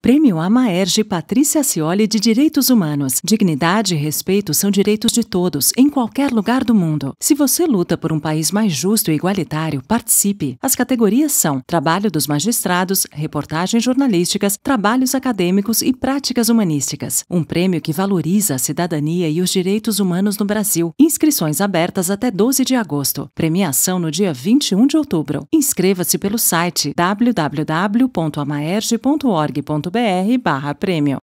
Prêmio Amaerge Patrícia Cioli de Direitos Humanos. Dignidade e respeito são direitos de todos, em qualquer lugar do mundo. Se você luta por um país mais justo e igualitário, participe. As categorias são trabalho dos magistrados, reportagens jornalísticas, trabalhos acadêmicos e práticas humanísticas. Um prêmio que valoriza a cidadania e os direitos humanos no Brasil. Inscrições abertas até 12 de agosto. Premiação no dia 21 de outubro. Inscreva-se pelo site www.amaerge.org.br barra prêmio.